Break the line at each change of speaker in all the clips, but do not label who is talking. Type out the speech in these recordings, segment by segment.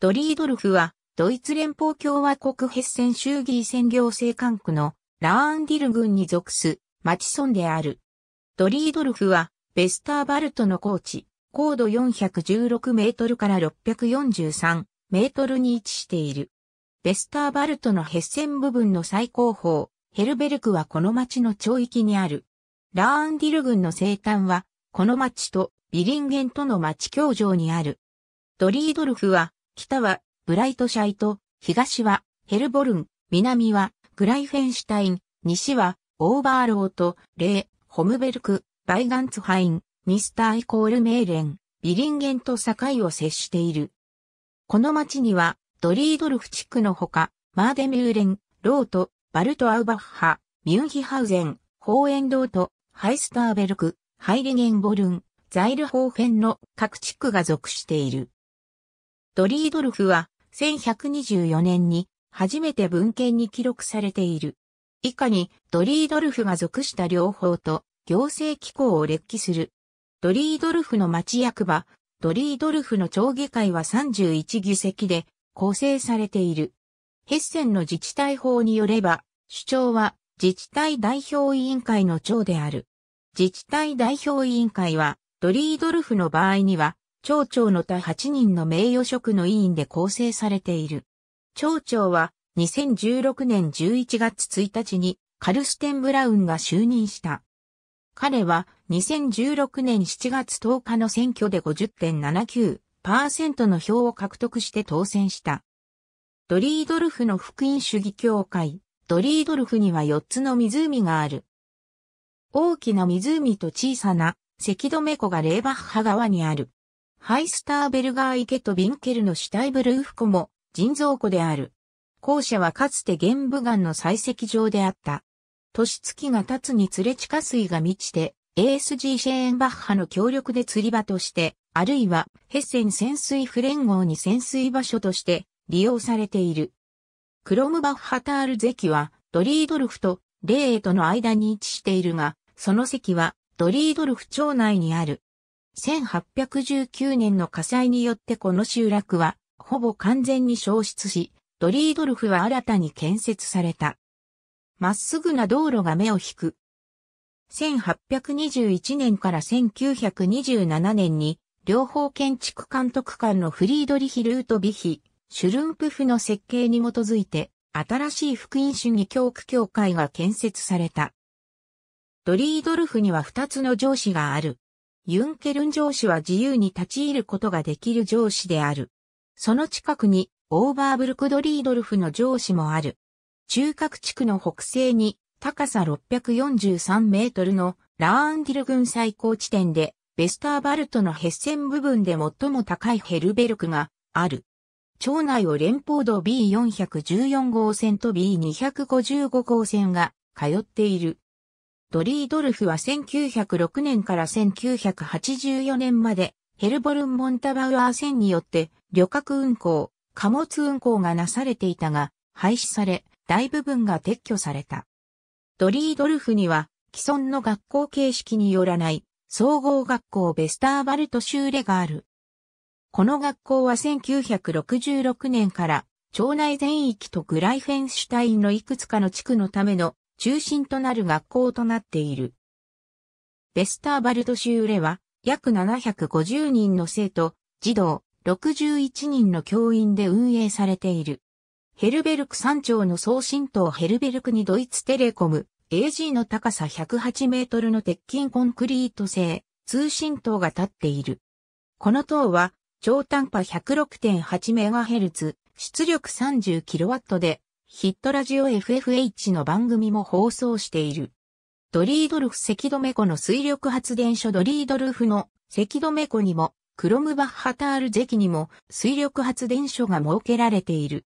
ドリードルフは、ドイツ連邦共和国ヘッセン州議選行政管区のラーンディル郡に属す町村である。ドリードルフは、ベスターバルトの高地、高度416メートルから643メートルに位置している。ベスターバルトのヘッセン部分の最高峰、ヘルベルクはこの町の町域にある。ラーンディル郡の西端は、この町とビリンゲンとの町境上にある。ドリードルフは、北はブライトシャイト、東はヘルボルン、南はグライフェンシュタイン、西はオーバーロート、レー、ホムベルク、バイガンツハイン、ミスターイコールメーレン、ビリンゲンと境を接している。この町にはドリードルフ地区のほか、マーデミューレン、ロート、バルトアウバッハ、ミュンヒハウゼン、ホーエンドート、ハイスターベルク、ハイリゲンボルン、ザイルホーフェンの各地区が属している。ドリードルフは1124年に初めて文献に記録されている。以下にドリードルフが属した両方と行政機構を列記する。ドリードルフの町役場、ドリードルフの町議会は31議席で構成されている。ヘッセンの自治体法によれば、主張は自治体代表委員会の長である。自治体代表委員会は、ドリードルフの場合には、町長の他8人の名誉職の委員で構成されている。町長は2016年11月1日にカルステン・ブラウンが就任した。彼は2016年7月10日の選挙で50.79%の票を獲得して当選した。ドリードルフの福音主義協会、ドリードルフには4つの湖がある。大きな湖と小さな、赤止湖がレーバッハ川にある。ハイスターベルガー池とビンケルのシュタイブルーフ湖も人造湖である。校舎はかつて玄武岩の採石場であった。年月が経つにつれ地下水が満ちて、ASG シェーンバッハの協力で釣り場として、あるいはヘッセン潜水フ連合に潜水場所として利用されている。クロムバッハタール関はドリードルフとレーエとの間に位置しているが、その席はドリードルフ町内にある。1819年の火災によってこの集落は、ほぼ完全に消失し、ドリードルフは新たに建設された。まっすぐな道路が目を引く。1821年から1927年に、両方建築監督官のフリードリヒ・ルート・ビヒ、シュルンプフの設計に基づいて、新しい福音主義教区協会が建設された。ドリードルフには2つの上司がある。ユンケルン城市は自由に立ち入ることができる城市である。その近くにオーバーブルクドリードルフの城市もある。中核地区の北西に高さ643メートルのラーンディル郡最高地点でベスターバルトのヘッセン部分で最も高いヘルベルクがある。町内を連邦道 B414 号線と B255 号線が通っている。ドリードルフは1906年から1984年まで、ヘルボルン・モンタバウアー線によって旅客運行、貨物運行がなされていたが、廃止され、大部分が撤去された。ドリードルフには、既存の学校形式によらない、総合学校ベスターバルト州レがある。この学校は1966年から、町内全域とグライフェンシュタインのいくつかの地区のための中心となる学校となっている。ベスターバルト州レは約750人の生徒、児童、61人の教員で運営されている。ヘルベルク山頂の総信塔ヘルベルクにドイツテレコム AG の高さ108メートルの鉄筋コンクリート製通信塔が立っている。この塔は超短波1 0 6 8ヘルツ、出力3 0ットでヒットラジオ FFH の番組も放送している。ドリードルフ関留湖の水力発電所ドリードルフの関留湖にも、クロムバッハタール関にも水力発電所が設けられている。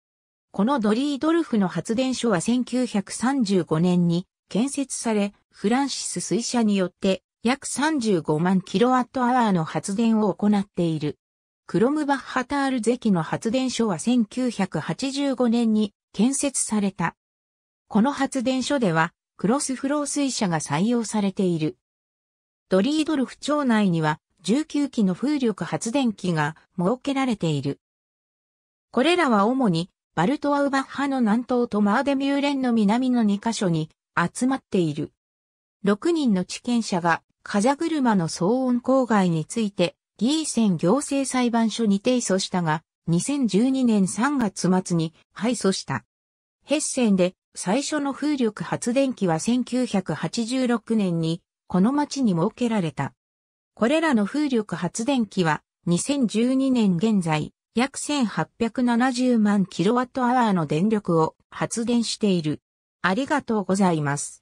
このドリードルフの発電所は1935年に建設され、フランシス水車によって約35万キロワットアワーの発電を行っている。クロムバッハタールゼキの発電所は1985年に建設された。この発電所では、クロスフロー水車が採用されている。ドリードルフ町内には19基の風力発電機が設けられている。これらは主にバルトアウバッハの南東とマーデミューレンの南の2カ所に集まっている。6人の地権者が風車の騒音郊外についてギーセン行政裁判所に提訴したが、2012年3月末に敗訴した。ヘッセンで最初の風力発電機は1986年にこの町に設けられた。これらの風力発電機は2012年現在約1870万キロワットアワーの電力を発電している。ありがとうございます。